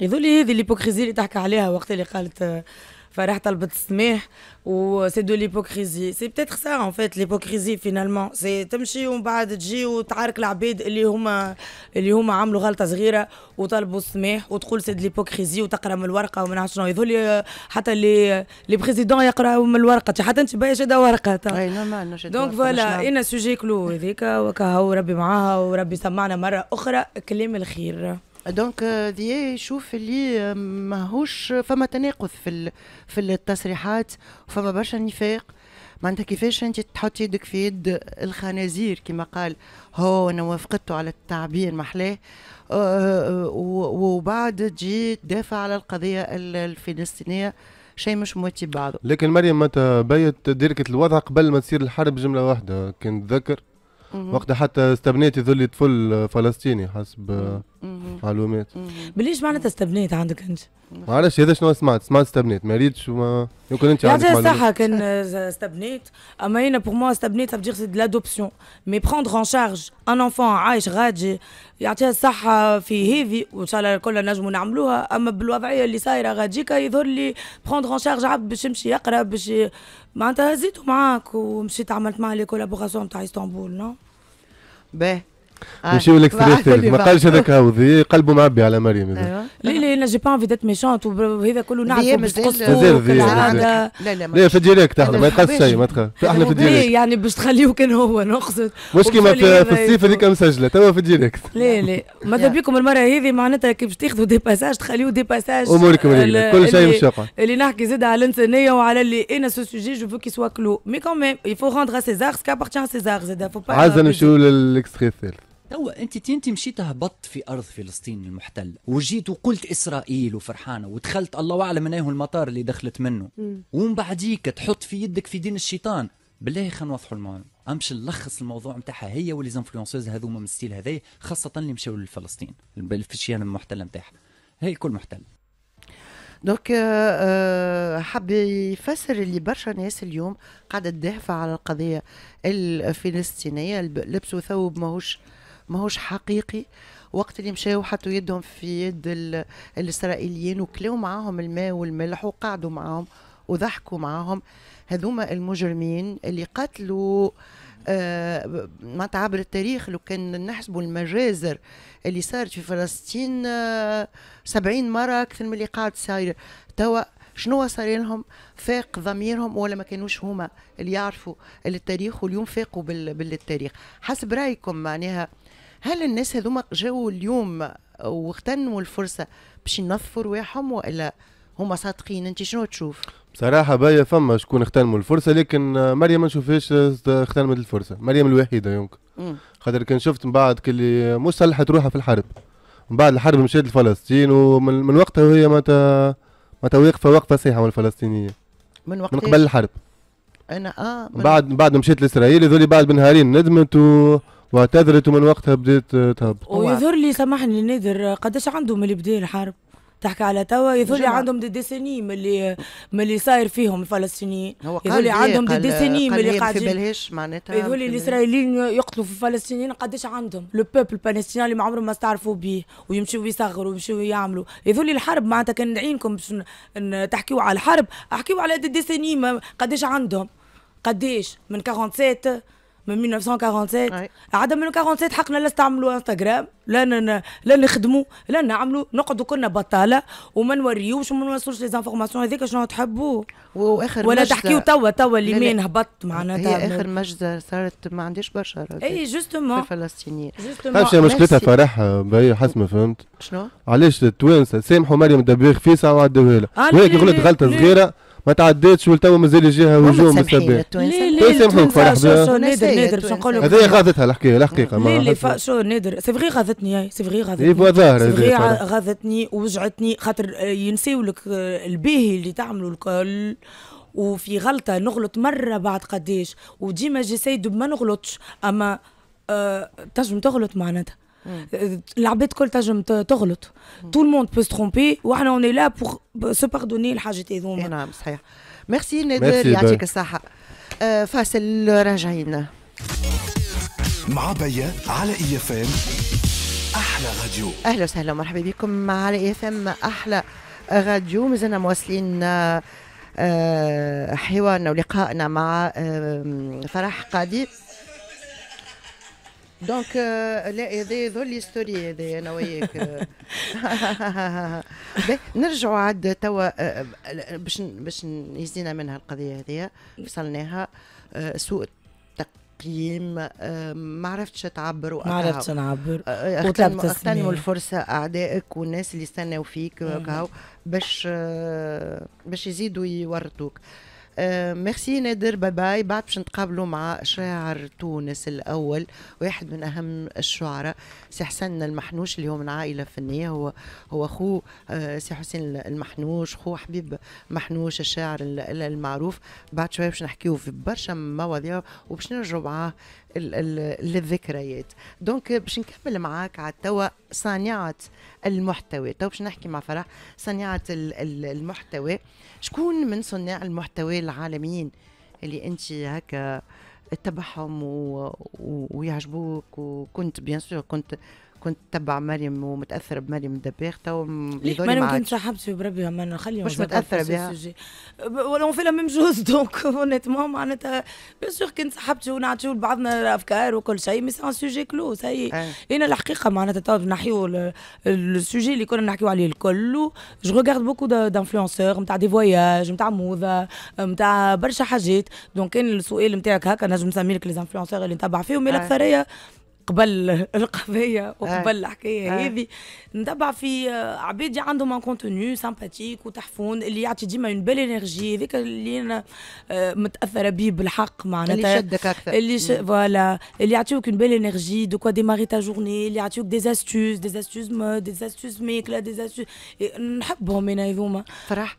يظل هذه الليبوكريزي اللي تحكي عليها وقت اللي قالت فرح طلبت السماح و سي دو ليبوكريزي سي بتيتر سا ان فيت ليبوكريزي فينالمون سي تمشي ومن بعد تجي وتعارك العباد اللي هما اللي هما عملوا غلطه صغيره وطلبوا السماح وتقول سي دو ليبوكريزي وتقرا من الورقه وما نعرفش شنو يظهر حتى لي لي بريزيدون يقراوا من الورقه حتى انت باهي شاده ورقه اي نورمال دونك فوالا انا سوجي كلو هذيك وكا هو ربي معاها وربي سمعنا مره اخرى كلام الخير دونك ذي يشوف اللي آه، ماهوش فما تناقض في في التصريحات فما برشا نفاق معناتها كيفاش انت تحط يدك في يد الخنازير كما قال هو انا وافقته على التعبير محلاه آه، آه، وبعد تجي تدافع على القضيه الفلسطينيه شيء مش مواتي بعضه لكن مريم متى بيت ديركة الوضع قبل ما تصير الحرب جملة واحدة كان ذكر وقتها حتى استبنيت ذولي طفل فلسطيني حسب معلومات بليش معناتها استبنيت عندك انت؟ معلش هذا شنو سمعت سمعت استبنيت ما ريتش وما يمكن انت عندك معلومات صح كان استبنيت اما انا بور موا استبنيت سابدير سي لادوبسيون مي بروندر ان شارج ان انفون عايش غادي يعطيها الصحة في هيفي وإن شاء الله كلنا نجموا نعملوها أما بالوضعية اللي صايرة غاديكا يظهر لي بروندر ان شارج عبد باش يمشي يقرا باش معناتها هزيته معاك ومشيت عملت معاه لي كولابوراسيون تاع اسطنبول نو باهي نمشيو لك سرير ثالث ما قالش هذاك هاو قلبه معبي على مريم لا لا انا جي با انفي ديت ميشونت وهذا كله نعرف باش تقص لا لا لا في الديريكت احنا ما يتقص شيء ما تخاف احنا في الديريكت يعني باش تخليه كان هو نقصد مش كيما في الصيف هذيك مسجله توا في الديريكت لا لا ماذا بيكم المره هذه معناتها كي باش تاخذوا دي باساج تخليوه دي باساج امورك كل شيء مش اللي نحكي زاد على الانسانيه وعلى اللي انا سو سوجي جو فو كي سوا كلو مي كون ميم يفو روندر سيزار سكابارتيان سيزار زاد فو با عايز نمشيو للاكستري الثالث تو انت انت مشيت هبطت في ارض فلسطين المحتله وجيت وقلت اسرائيل وفرحانه ودخلت الله اعلم من ايه المطار اللي دخلت منه ومن بعديك تحط في يدك في دين الشيطان بالله خلينا نوضحوا الموضوع امشي نلخص الموضوع نتاعها هي وليزانفلونسوز هذوما من ستيل هذايا خاصه اللي مشاو لفلسطين في الشيان المحتله نتاعها هي كل محتل دونك euh, euh, حبي يفسر اللي برشا ناس اليوم قاعده تدافع على القضيه الفلسطينيه لبسوا ثوب ماهوش ماهوش حقيقي وقت اللي مشاو حطوا يدهم في يد الاسرائيليين وكلوا معاهم الماء والملح وقعدوا معاهم وضحكوا معاهم هذوما المجرمين اللي قتلوا آه، ما عبر التاريخ لو كان نحسبوا المجازر اللي صارت في فلسطين آه، سبعين مرة أكثر من اللي قاعد صاير توا شنو صار لهم فاق ضميرهم ولا ما كانوش هما اللي يعرفوا التاريخ واليوم فاقوا بالتاريخ حسب رايكم معناها هل الناس هذوما جاوا اليوم واغتنموا الفرصه باش ينظفوا رواحهم والا هما صادقين انت شنو تشوف بصراحة بايا فما شكون اغتنموا الفرصة لكن مريم ما نشوفهاش اغتنمت الفرصة مريم الوحيدة يمكن خاطر كان شفت من بعد كلي مش صلحت روحها في الحرب من بعد الحرب مشات لفلسطين ومن وقتها وهي معناتها معناتها واقفة وقفة صحيحة من الفلسطينية من وقت من قبل الحرب انا اه من بعد من بعد مشيت لاسرائيل هذولي بعد بنهارين ندمت و واعتذرت ومن وقتها بديت تهبط ويظهر لي سامحني نادر قداش عندهم اللي بدا الحرب تحكي على توا يظهر لي عندهم دي اللي ملي ملي صاير فيهم الفلسطينيين يظهر لي إيه؟ عندهم دي من ملي إيه؟ قاعدين في بالهاش معناتها يظهر لي الاسرائيليين يقتلوا في الفلسطينيين قداش عندهم لو بيبل الفلسطيني اللي ما عمرهم ما استعرفوا به ويمشوا يصغروا ويمشوا يعملوا يظهر لي الحرب معناتها كان نعينكم باش تحكيوا على الحرب احكيوا على دي ديسيني قداش عندهم قداش من 47 من 1947 عاد من 47 حقنا لا نستعملوا انستغرام لا لا نخدموا لا نعملوا نقعدوا كنا بطاله وما نوريوش وما نوصلوش لي زانفورماسيون هذيك شنو تحبوا واخر ولا مجزة... تحكيو توا توا مين هبط معناتها هي اخر مجزره صارت ما عنديش برشا اي جوستومون الفلسطينيين جوستومون طيب، مشكلتها فرح باهي حسب ما فهمت شنو علاش التوانسه سامحوا مريم دبيخ فيسا وعدوها لها آه، وهي لك غلطه صغيره ما تعداتش ولتوا مازال يجيها هجوم من الصباح لا يسامحوك فرح بها نادر نادر باش نقول لك هذه غاضتها الحكايه الحقيقه لا لا شو نادر سي فغي غاضتني هاي سي فغي غاضتني سي إيه، غاضتني ووجعتني خاطر آه، ينساو لك آه، الباهي اللي تعملوا الكل وفي غلطه نغلط مره بعد قداش وديما جي سيد ما نغلطش اما أه تنجم تغلط معناتها العباد كل تنجم تغلط طول الموند بو ترومبي وإحنا اون لا بور سو باردوني الحاجات هذوما نعم صحيح ميرسي نادر يعطيك الصحة فاصل راجعين مع بيا على اي اف ام احلى راديو اهلا وسهلا ومرحبا بكم على اي اف ام احلى راديو مازلنا مواصلين حوارنا ولقائنا مع فرح قادي دونك لا هذا ذول ستوري هذا انا وياك نرجعوا عاد توا آه، آه، باش باش يزينا منها القضيه هذه فصلناها آه، سوء تقييم ما عرفتش تعبر ما عرفتش نعبر اغتنموا الفرصه اعدائك والناس اللي استناوا فيك باش باش يزيدوا يورطوك آه، ميرسي نادر باي باي بعد باش نتقابلوا مع شاعر تونس الاول واحد من اهم الشعراء سي حسن المحنوش اللي هو من عائله فنيه هو هو خو آه، سي حسين المحنوش خو حبيب محنوش الشاعر المعروف بعد شويه باش نحكيو في برشا مواضيع وباش نرجعوا معاه للذكريات دونك باش نكمل معاك على توا صانعة المحتوى تو باش نحكي مع فرح صانعة المحتوى شكون من صناع المحتوى العالميين اللي انت هكا تبعهم و... و... ويعجبوك وكنت بيان سور كنت كنت تبع مريم ومتاثره بمريم الدباغ تو مريم كنت صاحبت في بربي اما خلي مش متاثره بها ولا في لهم جوز دونك اونيتمون (laughs) معناتها بيان سور كنت صاحبت ونعطيو لبعضنا الافكار وكل شيء مي سان سوجي كلو سي انا الحقيقه معناتها تو نحيو السوجي اللي كنا نحكيو عليه الكل جو ريغارد بوكو دانفلونسور نتاع دي فواياج نتاع موضه نتاع برشا حاجات دونك كان السؤال نتاعك هكا نجم نسمي لك لي زانفلونسور اللي نتبع فيهم الاكثريه قبل القضيه وقبل آه. الحكايه آه. هذه نتبع في عبادي عندهم ان كونتوني سامباتيك وتحفون اللي يعطي ديما اون بال انرجي هذاك اللي انا آه، متاثره به بالحق معناتها اللي شدك اكثر اللي ش... فوالا اللي يعطيوك اون بال انرجي دو كوا ديماري تا جورني اللي يعطيوك دي استوز دي استوز مود دي استوز ميكلا دي استوز نحبهم انا هذوما فرح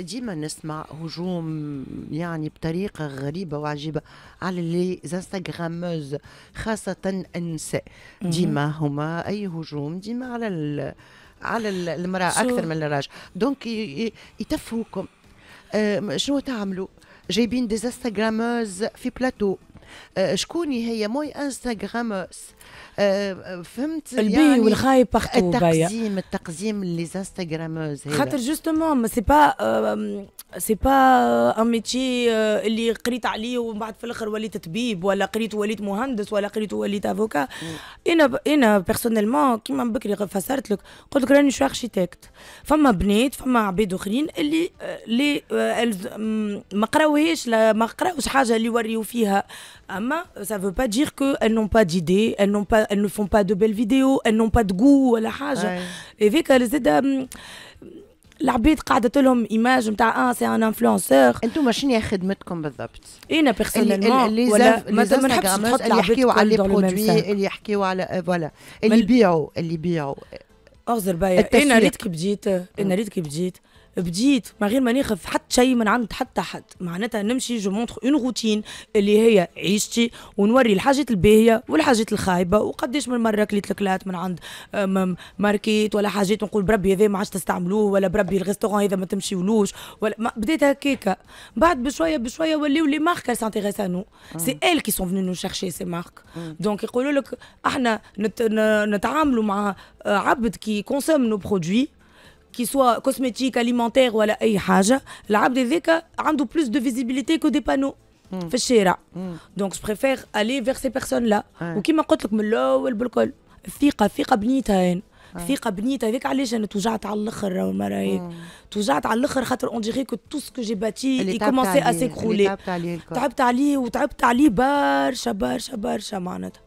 ديما نسمع هجوم يعني بطريقه غريبه وعجيبه على لي انستغراموز خاصه النساء ديما هما اي هجوم ديما على ال... على المراه اكثر من الراجل دونك يتفوكم أه شنو تعملوا جايبين ديزاستغراموز في بلاتو أه شكون هي موي انستغراموز فهمت البي يعني والخايب بارتو التقزيم التقزيم اللي انستغراموز خاطر جوستومون سي با سي با ان ميتي اللي قريت عليه ومن بعد في الاخر وليت طبيب ولا قريت وليت مهندس ولا قريت وليت افوكا انا ب... انا بيرسونيلمون كيما بكري فسرت لك قلت لك راني شو اركيتكت فما بنات فما عباد اخرين اللي آه، اللي آه، ما قراوهاش ما قراوش حاجه اللي يوريو فيها ça veut pas dire qu'elles n'ont pas d'idées, elles, elles ne font pas de belles vidéos, elles n'ont pas de goût à la rage. Et vu qu'elles hum, image, c'est un influenceur. Et tout, machine à votre service Et moi personnellement, les les produits, اغزر بيا انا إيه ريت كي بديت انا إيه ريت كي بديت بديت من غير ما ناخذ حتى شيء من عند حتى حد معناتها نمشي جو مونتر اون روتين اللي هي عيشتي ونوري الحاجات الباهيه والحاجات الخايبه وقداش من مره كليت الكلات من عند آه، ماركيت ولا حاجات ونقول بربي هذا ما عادش تستعملوه ولا بربي الريستوران هذا ما تمشيولوش ولا ما بديت هكاك بعد بشويه بشويه ولاو لي مارك سانتيغيس نو سي ال كي سون فينو نو شيرشي سي مارك دونك يقولوا لك احنا نتعاملوا مع gens euh, qui consomment nos produits, qu'ils soient cosmétiques, alimentaires ou à la des l'abd a plus de visibilité que des panneaux. Hmm. Hmm. Donc je préfère aller vers ces personnes-là. Ou qui m'a dit الثقه آه. بنيت هذيك علاش انا توجعت على الاخر المره آه، توجعت على الاخر خاطر اون ديغي كو تو سكو جي باتي اي كومونسي ا سيكرولي تعبت عليه وتعبت عليه برشا برشا برشا معناتها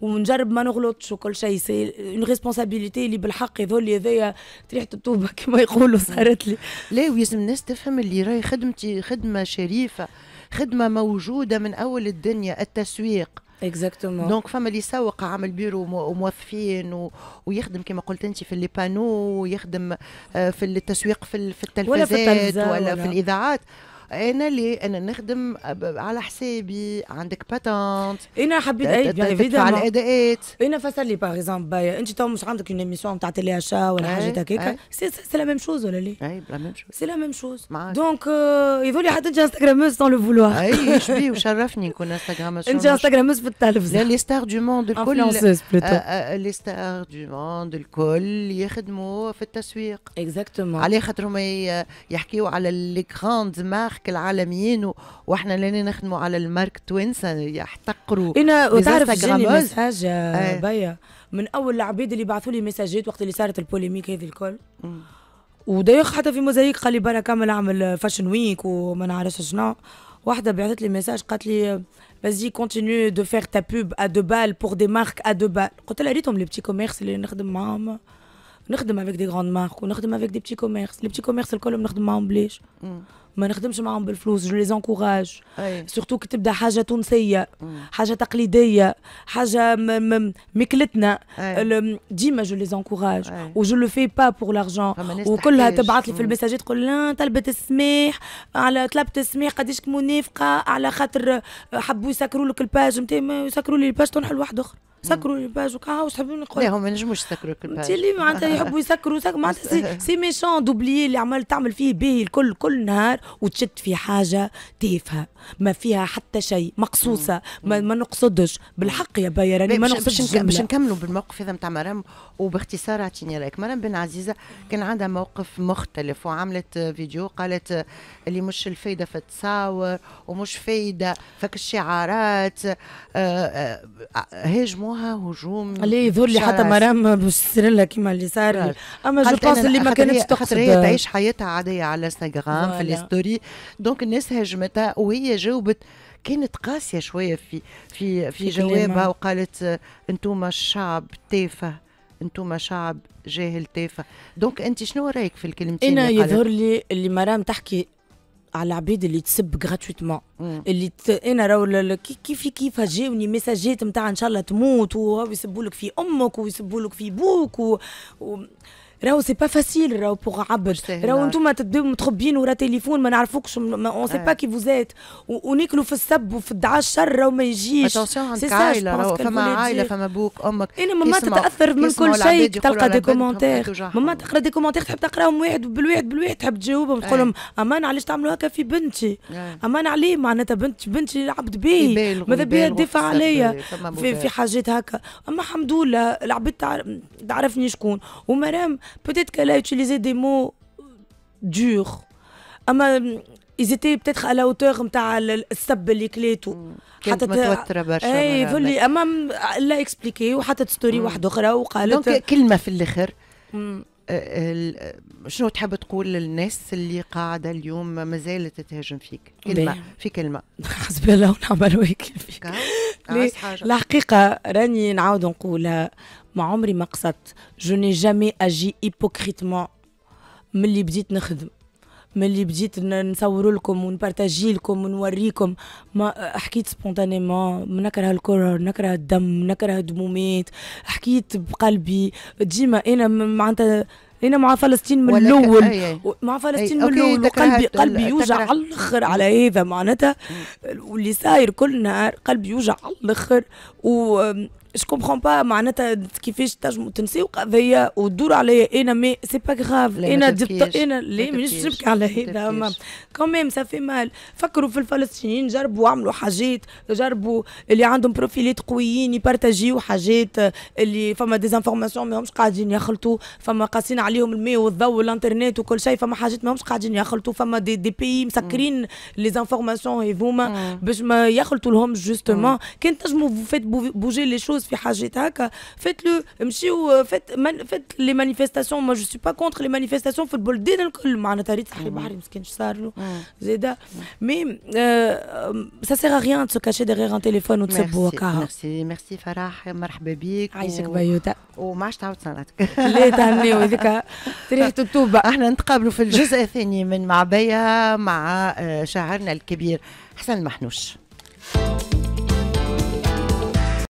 ونجرب ما نغلطش وكل شيء سي اون ريسبونسابيليتي اللي بالحق يظهر هذايا ريحه الطوبه (laughs) كما يقولوا صارت لي لا ويزم الناس تفهم اللي راهي خدمتي خدمه شريفه خدمه موجوده من اول الدنيا التسويق اكزاكتومون دونك فما اللي يسوق عامل بيرو وموظفين و... ويخدم كما قلت انت في لي بانو ويخدم آه، في التسويق في, في التلفزات ولا في, ولا, ولا في الاذاعات انا لي انا نخدم على حسابي عندك باتونت انا حبيت اي يعني تدفع الاداءات انا فسر لي باغ اكزومبل بايا انت تو مش عندك اون ايميسيون تاع تيلي اشا ولا حاجات هكاك سي لا ميم شوز ولا euh, لي اي لا ميم شوز سي لا ميم شوز دونك يفولي حتى انت انستغراموز سون لو فولوار اي شبي وشرفني نكون انستغراموز انت انستغراموز التلفزه لي ستار دو موند الكل لي ستار دو موند الكل يخدموا في التسويق اكزاكتومون على خاطر آه، هما يحكيوا على لي كراند مارك نضحك العالميين واحنا اللي نخدموا على المارك توينس يحتقروا انا تعرف جاني مساج آه، إيه. بيا من اول العبيد اللي بعثوا لي مساجات وقت اللي صارت البوليميك هذه الكل ودايخ حتى في موزايك قال لي برا كامل اعمل فاشن ويك وما نعرفش شنو واحدة بعثت لي ميساج قالت لي فازي كونتينيو دو فيغ تا بوب ا دو بال بور دي مارك ا دو بال قلت لها ريتهم لي بتي كوميرس اللي نخدم معاهم نخدم افيك دي غراند مارك ونخدم افيك دي بتي كوميرس لي بتي كوميرس الكلهم نخدم معاهم بليش ما نخدمش معاهم بالفلوس جو لي زونكوراج سورتو كي تبدا حاجه تونسيه حاجه تقليديه حاجه مكلتنا ديما جو لي زونكوراج وجو لو في با بور لارجون وكلها تبعث لي في المساجات تقول لا طلبت السماح على طلبت السماح قديش منافقه على خاطر حبوا يسكروا لك الباج نتاعي يسكروا لي الباج تنحل واحد اخر سكروا الباج وكاها واش تحبوا نقول لا هما نجموش يسكروا الباج انت اللي معناتها (laughs) يحبوا يسكروا معناتها سي (laughs) ميشون دوبليي اللي عملت تعمل فيه باهي الكل كل نهار وتشد في حاجه تافهه ما فيها حتى شيء مقصوصه ما, ما نقصدش بالحق يا بايا راني ما نقصدش باش نكملوا بالموقف هذا نتاع مرام وباختصار اعطيني رايك مرام بن عزيزه كان عندها موقف مختلف وعملت فيديو قالت اللي مش الفايده في التصاور ومش فايده فك الشعارات آه، آه، هاجموها هجوم لا يظهر لي حتى مرام بتصير لها كيما اللي صار اما جو بونس اللي ما كانتش تقصد هي تعيش حياتها عاديه على انستغرام في الستوري دونك الناس هاجمتها وهي جاوبت كانت قاسيه شويه في في في جوابها وقالت انتم شعب تافه انتم شعب جاهل تافه دونك انت شنو رايك في الكلمتين انا يظهر لي اللي مرام تحكي على العباد اللي تسب غراتويتمون اللي ت... انا راهو كيف كيف جاوني مساجات نتاع ان شاء الله تموت ويسبوا لك في امك ويسبوا لك في بوك و... و... راهو سي با فاسيل راهو بوغ عبر راهو انتم متخبين ورا تليفون ما نعرفوكش اون سي با كي فوزيت وناكلوا في السب وفي الدعاء الشر راهو ما يجيش سي سا عائله فما عائله فما بوك امك انا إيه، ماما تتاثر من كل شيء تلقى دي كومنتير ماما تقرا دي كومنتير تحب تقراهم واحد بالواحد بالواحد تحب تجاوبهم آه. تقول لهم امان علاش تعملوا هكا في بنتي آه. امان عليه معناتها بنت بنتي عبد بيه ماذا بيا تدافع عليا في, في حاجات هكا اما الحمد لله العباد تعرفني شكون ومرام Peut-être qu'elle a utilisé des mots durs. اما ils étaient peut-être à la hauteur نتاع السب sable, les clés متوتره برشا اي فلي امام لا اكسبليكي وحطت ستوري واحده اخرى وقالت دونك كلمه في الاخر أه، شنو تحب تقول للناس اللي قاعده اليوم ما زالت تهاجم فيك كلمه في كلمه حسب الله ونعم الوكيل فيك الحقيقه راني نعاود نقولها ما عمري ما قصدت جو ني جامي اجي هيبوكريتمون من اللي بديت نخدم من اللي بديت نصور لكم ونبارتاجي لكم ونوريكم ما حكيت سبونتانيمون نكره الكره نكره الدم نكره الدمومات حكيت بقلبي ديما انا معناتها انا مع فلسطين من الاول مع فلسطين من الاول وقلبي قلبي يوجع على الاخر على هذا معناتها واللي صاير كل نهار قلبي يوجع على الاخر و je comprends pas معناتها كيفاش تنجموا تنسيو قضيه ودور عليا انا مي سي با غراف انا دبت انا لا مانيش نبكي على هذا كوميم سافي مال فكروا في الفلسطينيين جربوا عملوا حاجات جربوا اللي عندهم بروفيلات قويين يبارتاجيو حاجات اللي فما ديزانفورماسيون ماهمش قاعدين يخلطوا فما قاسين عليهم الماء والضوء والانترنت وكل شيء فما حاجات ماهمش قاعدين يخلطوا فما دي, دي بيي مسكرين لي زانفورماسيون هذوما باش ما يخلطوا لهم جوستومون كان تنجموا فات بوجي لي شوز فلوس في حاجات هكا فات له مشيو فات من فات لي مانيفيستاسيون ما جو سو با كونتر لي مانيفيستاسيون في البلدان الكل معناتها ريت صاحبي بحري مسكين صار له زاده مي سا سيغ ريان تسو كاشي ديغيغ ان تيليفون وتسبوا وكاها ميرسي ميرسي فرح مرحبا بيك عايشك بيوتا وما عادش تعاود صلاتك (laughs) لا تهنيو هذيك (laughs) ريحة التوبة احنا نتقابلوا في الجزء الثاني من معبية مع آه، شاعرنا الكبير حسن محنوش